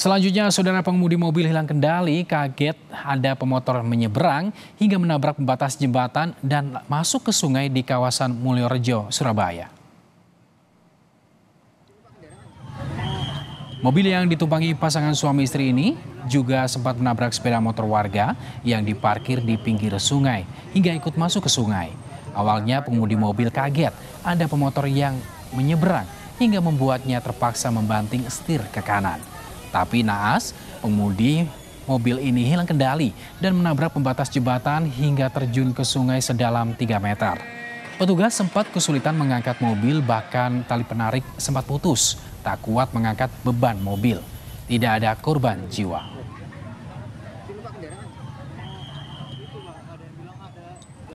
Selanjutnya, saudara pengemudi mobil hilang kendali, kaget ada pemotor menyeberang hingga menabrak pembatas jembatan dan masuk ke sungai di kawasan Mulyorejo, Surabaya. Mobil yang ditumpangi pasangan suami istri ini juga sempat menabrak sepeda motor warga yang diparkir di pinggir sungai hingga ikut masuk ke sungai. Awalnya pengemudi mobil kaget ada pemotor yang menyeberang hingga membuatnya terpaksa membanting setir ke kanan. Tapi naas, pengemudi mobil ini hilang kendali dan menabrak pembatas jembatan hingga terjun ke sungai sedalam 3 meter. Petugas sempat kesulitan mengangkat mobil bahkan tali penarik sempat putus, tak kuat mengangkat beban mobil. Tidak ada korban jiwa.